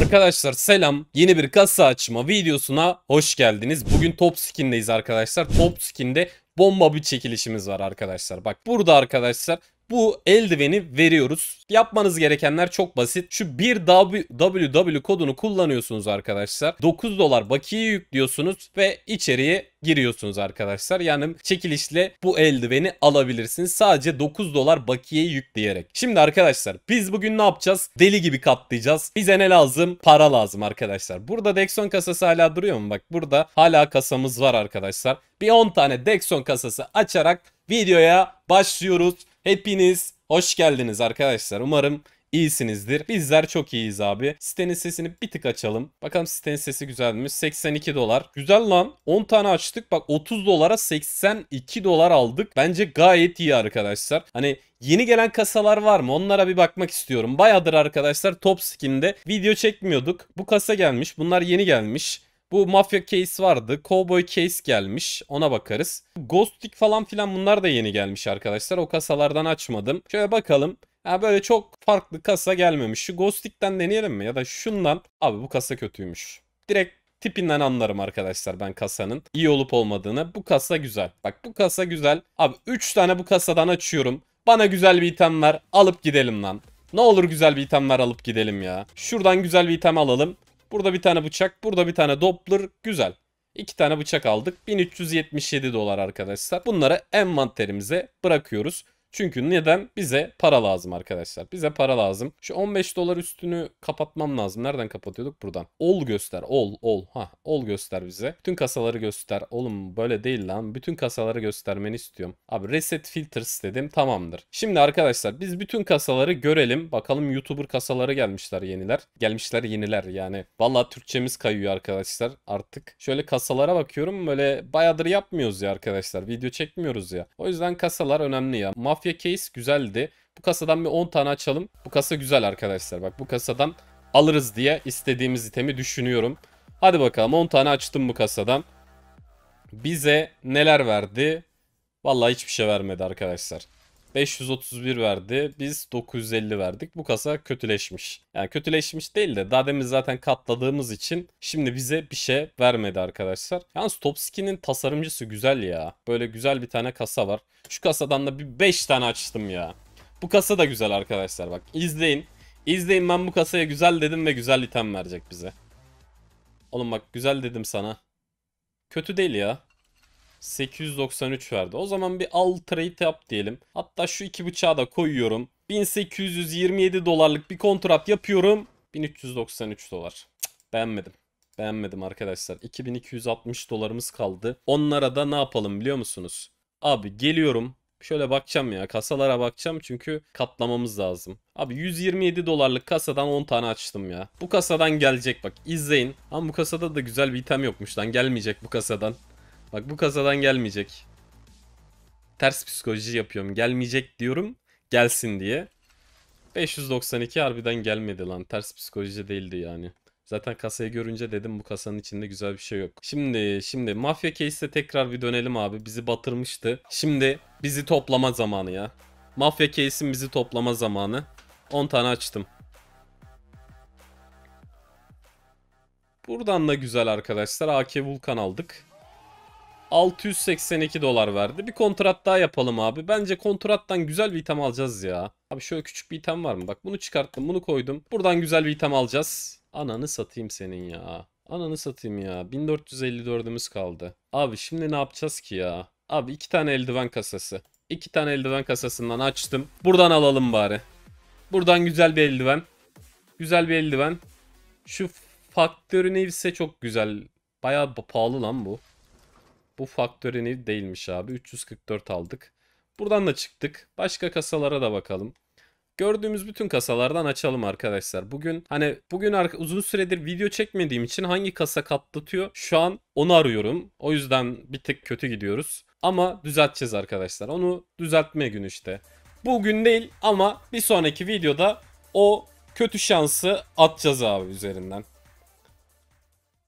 Arkadaşlar selam. Yeni bir kasa açma videosuna hoş geldiniz. Bugün top skin'deyiz arkadaşlar. Top skin'de bomba bir çekilişimiz var arkadaşlar. Bak burada arkadaşlar bu eldiveni veriyoruz. Yapmanız gerekenler çok basit. Şu bir www kodunu kullanıyorsunuz arkadaşlar. 9 dolar bakiye yüklüyorsunuz ve içeriye giriyorsunuz arkadaşlar. Yani çekilişle bu eldiveni alabilirsiniz. Sadece 9 dolar bakiye yükleyerek. Şimdi arkadaşlar biz bugün ne yapacağız? Deli gibi katlayacağız. Bize ne lazım? Para lazım arkadaşlar. Burada Dexon kasası hala duruyor mu? Bak burada hala kasamız var arkadaşlar. Bir 10 tane Dexon kasası açarak videoya başlıyoruz. Hepiniz hoş geldiniz arkadaşlar. Umarım iyisinizdir. Bizler çok iyiyiz abi. Sitenin sesini bir tık açalım. Bakalım sitenin sesi güzel mi? 82 dolar. Güzel lan. 10 tane açtık. Bak 30 dolara 82 dolar aldık. Bence gayet iyi arkadaşlar. Hani Yeni gelen kasalar var mı? Onlara bir bakmak istiyorum. Bayadır arkadaşlar Top Skin'de video çekmiyorduk. Bu kasa gelmiş. Bunlar yeni gelmiş. Bu Mafya Case vardı. Cowboy Case gelmiş. Ona bakarız. Ghostic falan filan bunlar da yeni gelmiş arkadaşlar. O kasalardan açmadım. Şöyle bakalım. Ya böyle çok farklı kasa gelmemiş. Şu Ghostic'ten deneyelim mi? Ya da şundan. Abi bu kasa kötüymüş. Direkt tipinden anlarım arkadaşlar ben kasanın iyi olup olmadığını. Bu kasa güzel. Bak bu kasa güzel. Abi 3 tane bu kasadan açıyorum. Bana güzel bir item ver. Alıp gidelim lan. Ne olur güzel bir item ver alıp gidelim ya. Şuradan güzel bir item alalım. Burada bir tane bıçak, burada bir tane Doppler. Güzel. İki tane bıçak aldık. 1377 dolar arkadaşlar. Bunları envanterimize bırakıyoruz. Çünkü neden? Bize para lazım arkadaşlar. Bize para lazım. Şu 15 dolar üstünü kapatmam lazım. Nereden kapatıyorduk? Buradan. Ol göster. Ol. Ol. Ha, ol göster bize. Bütün kasaları göster. Oğlum böyle değil lan. Bütün kasaları göstermeni istiyorum. Abi reset filters dedim. Tamamdır. Şimdi arkadaşlar biz bütün kasaları görelim. Bakalım YouTuber kasaları gelmişler yeniler. Gelmişler yeniler yani. Valla Türkçemiz kayıyor arkadaşlar artık. Şöyle kasalara bakıyorum. Böyle bayadır yapmıyoruz ya arkadaşlar. Video çekmiyoruz ya. O yüzden kasalar önemli ya. Maf Mafya Case güzeldi. Bu kasadan bir 10 tane açalım. Bu kasa güzel arkadaşlar. Bak bu kasadan alırız diye istediğimiz itemi düşünüyorum. Hadi bakalım 10 tane açtım bu kasadan. Bize neler verdi? Vallahi hiçbir şey vermedi arkadaşlar. 531 verdi. Biz 950 verdik. Bu kasa kötüleşmiş. Yani kötüleşmiş değil de daha demin zaten katladığımız için şimdi bize bir şey vermedi arkadaşlar. Yalnız Topski'nin tasarımcısı güzel ya. Böyle güzel bir tane kasa var. Şu kasadan da bir 5 tane açtım ya. Bu kasa da güzel arkadaşlar bak. izleyin. İzleyin ben bu kasaya güzel dedim ve güzel item verecek bize. Oğlum bak güzel dedim sana. Kötü değil ya. 893 verdi. O zaman bir al trade yap diyelim. Hatta şu iki bıçağı da koyuyorum. 1827 dolarlık bir kontrat yapıyorum. 1393 dolar. Cık, beğenmedim. Beğenmedim arkadaşlar. 2260 dolarımız kaldı. Onlara da ne yapalım biliyor musunuz? Abi geliyorum. Şöyle bakacağım ya kasalara bakacağım çünkü katlamamız lazım. Abi 127 dolarlık kasadan 10 tane açtım ya. Bu kasadan gelecek bak İzleyin. Ama bu kasada da güzel bir item yokmuş lan gelmeyecek bu kasadan. Bak bu kasadan gelmeyecek. Ters psikoloji yapıyorum. Gelmeyecek diyorum. Gelsin diye. 592 harbiden gelmedi lan. Ters psikoloji değildi yani. Zaten kasayı görünce dedim bu kasanın içinde güzel bir şey yok. Şimdi şimdi mafya case'e tekrar bir dönelim abi. Bizi batırmıştı. Şimdi bizi toplama zamanı ya. Mafya case'in bizi toplama zamanı. 10 tane açtım. Buradan da güzel arkadaşlar. AK Vulkan aldık. 682 dolar verdi. Bir kontrat daha yapalım abi. Bence kontrattan güzel bir item alacağız ya. Abi şöyle küçük bir item var mı? Bak bunu çıkarttım bunu koydum. Buradan güzel bir item alacağız. Ananı satayım senin ya. Ananı satayım ya. 1454'ümüz kaldı. Abi şimdi ne yapacağız ki ya? Abi iki tane eldiven kasası. İki tane eldiven kasasından açtım. Buradan alalım bari. Buradan güzel bir eldiven. Güzel bir eldiven. Şu faktörü neyse çok güzel. Bayağı pahalı lan bu. Bu faktöreni değilmiş abi. 344 aldık. Buradan da çıktık. Başka kasalara da bakalım. Gördüğümüz bütün kasalardan açalım arkadaşlar. Bugün hani bugün uzun süredir video çekmediğim için hangi kasa katlatıyor şu an onu arıyorum. O yüzden bir tek kötü gidiyoruz. Ama düzelteceğiz arkadaşlar. Onu düzeltme günü işte. Bugün değil ama bir sonraki videoda o kötü şansı atacağız abi üzerinden.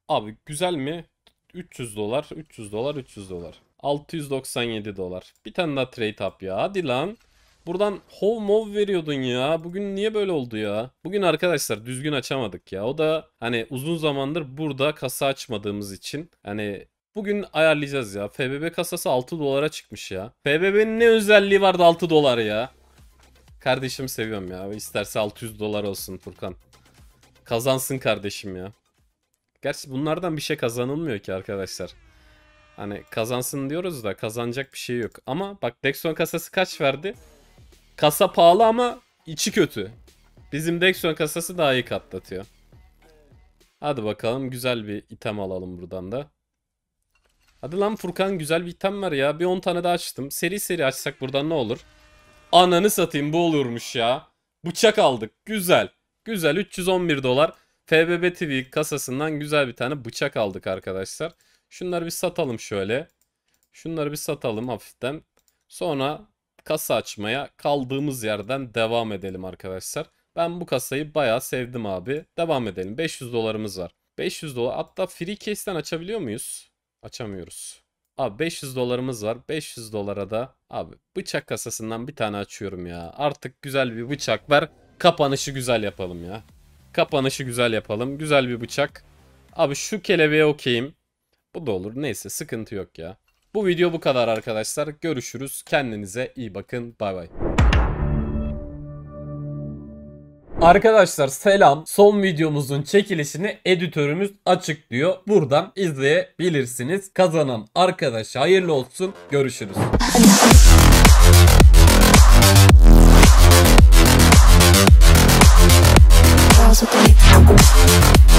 Abi güzel mi? 300 dolar, 300 dolar, 300 dolar. 697 dolar. Bir tane daha trade up ya. Hadi lan. Buradan hov mov veriyordun ya. Bugün niye böyle oldu ya? Bugün arkadaşlar düzgün açamadık ya. O da hani uzun zamandır burada kasa açmadığımız için hani Bugün ayarlayacağız ya. FBB kasası 6 dolara çıkmış ya. FBB'nin ne özelliği vardı 6 dolar ya? Kardeşim seviyorum ya. İsterse 600 dolar olsun Furkan. Kazansın kardeşim ya. Gerçi bunlardan bir şey kazanılmıyor ki arkadaşlar. Hani kazansın diyoruz da kazanacak bir şey yok. Ama bak Dexon kasası kaç verdi? Kasa pahalı ama içi kötü. Bizim Dexon kasası daha iyi katlatıyor. Hadi bakalım güzel bir item alalım buradan da. Hadi lan Furkan güzel bir item var ya. Bir 10 tane daha açtım. Seri seri açsak buradan ne olur? Ananı satayım bu olurmuş ya. Bıçak aldık. Güzel. Güzel 311 dolar. FBB TV kasasından güzel bir tane bıçak aldık arkadaşlar. Şunları bir satalım şöyle. Şunları bir satalım hafiften. Sonra kasa açmaya kaldığımız yerden devam edelim arkadaşlar. Ben bu kasayı bayağı sevdim abi. Devam edelim. 500 dolarımız var. 500 dolar. Hatta free case'ten açabiliyor muyuz? Açamıyoruz. Abi 500 dolarımız var. 500 dolara da abi bıçak kasasından bir tane açıyorum ya. Artık güzel bir bıçak ver. Kapanışı güzel yapalım ya. Kapanışı güzel yapalım. Güzel bir bıçak. Abi şu kelebeğe okeyim. Bu da olur. Neyse sıkıntı yok ya. Bu video bu kadar arkadaşlar. Görüşürüz. Kendinize iyi bakın. Bay bay. Arkadaşlar selam. Son videomuzun çekilişini editörümüz açıklıyor. Buradan izleyebilirsiniz. Kazanan arkadaş hayırlı olsun. Görüşürüz. house with me.